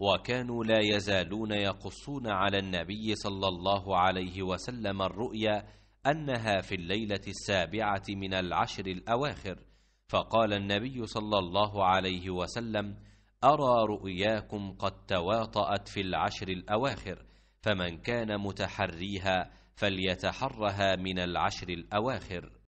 وكانوا لا يزالون يقصون على النبي صلى الله عليه وسلم الرؤيا انها في الليله السابعه من العشر الاواخر فقال النبي صلى الله عليه وسلم ارى رؤياكم قد تواطات في العشر الاواخر فمن كان متحريها فليتحرها من العشر الاواخر